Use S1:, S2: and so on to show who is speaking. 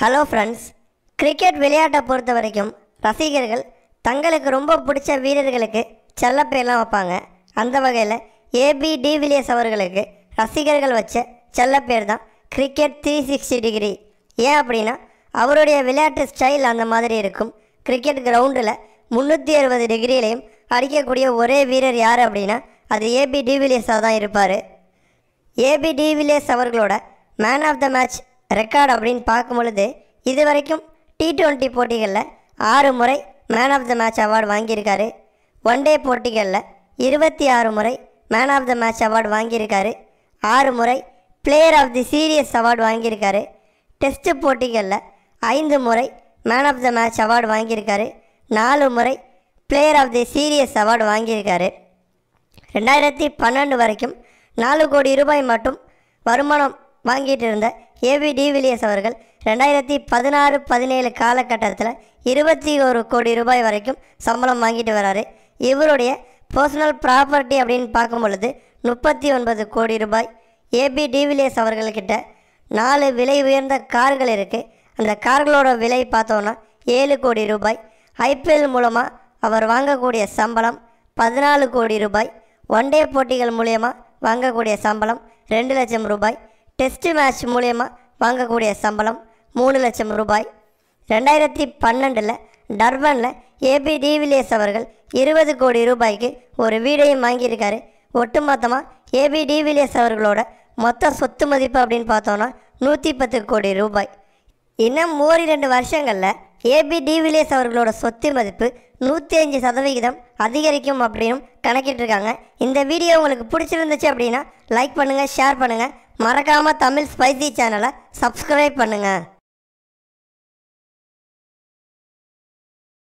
S1: hello friends cricket விளையாட்டை பொறுத்த வரைக்கும் ரசிகர்கள் தங்களுக்கு ரொம்ப பிடிச்ச வீரர்களுக்கு செல்லப்பேர்லாம் வைப்பாங்க அந்த வகையில் ஏபி டிவிலியர்ஸ் அவர்களுக்கு ரசிகர்கள் வச்ச செல்லப்பேர் தான் கிரிக்கெட் த்ரீ சிக்ஸ்டி டிகிரி ஏன் அப்படின்னா அவருடைய விளையாட்டு ஸ்டைல் அந்த மாதிரி இருக்கும் கிரிக்கெட் கிரவுண்டில் முந்நூற்றி அறுபது டிகிரியிலையும் அடிக்கக்கூடிய ஒரே வீரர் யார் அப்படின்னா அது ஏபி டிவிலியர்ஸாக தான் இருப்பார் ஏபி டிவிலியர்ஸ் அவர்களோட man of the match record அப்படின்னு பார்க்கும் பொழுது இது வரைக்கும் டி ட்வெண்ட்டி போட்டிகளில் ஆறு முறை man of the match award வாங்கியிருக்காரு ஒன் டே போட்டிகளில் இருபத்தி ஆறு முறை man of the match award வாங்கியிருக்காரு ஆறு முறை player of the series award வாங்கியிருக்காரு டெஸ்ட் போட்டிகளில் ஐந்து முறை man of the match award வாங்கியிருக்காரு நாலு முறை player of the series award வாங்கியிருக்காரு ரெண்டாயிரத்தி பன்னெண்டு வரைக்கும் நாலு கோடி ரூபாய் மட்டும் வருமானம் வாங்கிட்டு இருந்த ஏபி டிவிலியர்ஸ் அவர்கள் ரெண்டாயிரத்தி பதினாறு பதினேழு காலகட்டத்தில் இருபத்தி ஒரு கோடி ரூபாய் வரைக்கும் சம்பளம் வாங்கிட்டு வராரு இவருடைய பர்சனல் ப்ராப்பர்ட்டி அப்படின்னு பார்க்கும் பொழுது முப்பத்தி ஒன்பது கோடி ரூபாய் ஏபி டிவிலியர்ஸ் அவர்கள்கிட்ட நாலு விலை உயர்ந்த கார்கள் இருக்குது அந்த கார்களோட விலை பார்த்தோன்னா ஏழு கோடி ரூபாய் ஐபிஎல் மூலமாக அவர் வாங்கக்கூடிய சம்பளம் பதினாலு கோடி ரூபாய் ஒன் டே போட்டிகள் மூலயமா வாங்கக்கூடிய சம்பளம் ரெண்டு லட்சம் ரூபாய் டெஸ்ட் மேட்ச் மூலயமா வாங்கக்கூடிய சம்பளம் மூணு லட்சம் ரூபாய் ரெண்டாயிரத்தி பன்னெண்டில் டர்பனில் ஏபி டிவிலியர்ஸ் அவர்கள் இருபது கோடி ரூபாய்க்கு ஒரு வீடையும் வாங்கியிருக்காரு ஒட்டு மொத்தமாக ஏபி டிவிலியர்ஸ் அவர்களோட மொத்த சொத்து மதிப்பு அப்படின்னு பார்த்தோன்னா நூற்றி பத்து கோடி ரூபாய் இன்னும் ரெண்டு வருஷங்களில் ஏபி டிவிலியர்ஸ் அவர்களோட சொத்து மதிப்பு நூற்றி அஞ்சு சதவிகிதம் அதிகரிக்கும் அப்படின்னு கணக்கிட்டுருக்காங்க இந்த வீடியோ உங்களுக்கு பிடிச்சிருந்துச்சு அப்படின்னா லைக் பண்ணுங்கள் ஷேர் பண்ணுங்கள் மறக்காமல் தமிழ் ஸ்பைசி சேனலை சப்ஸ்கிரைப் பண்ணுங்கள்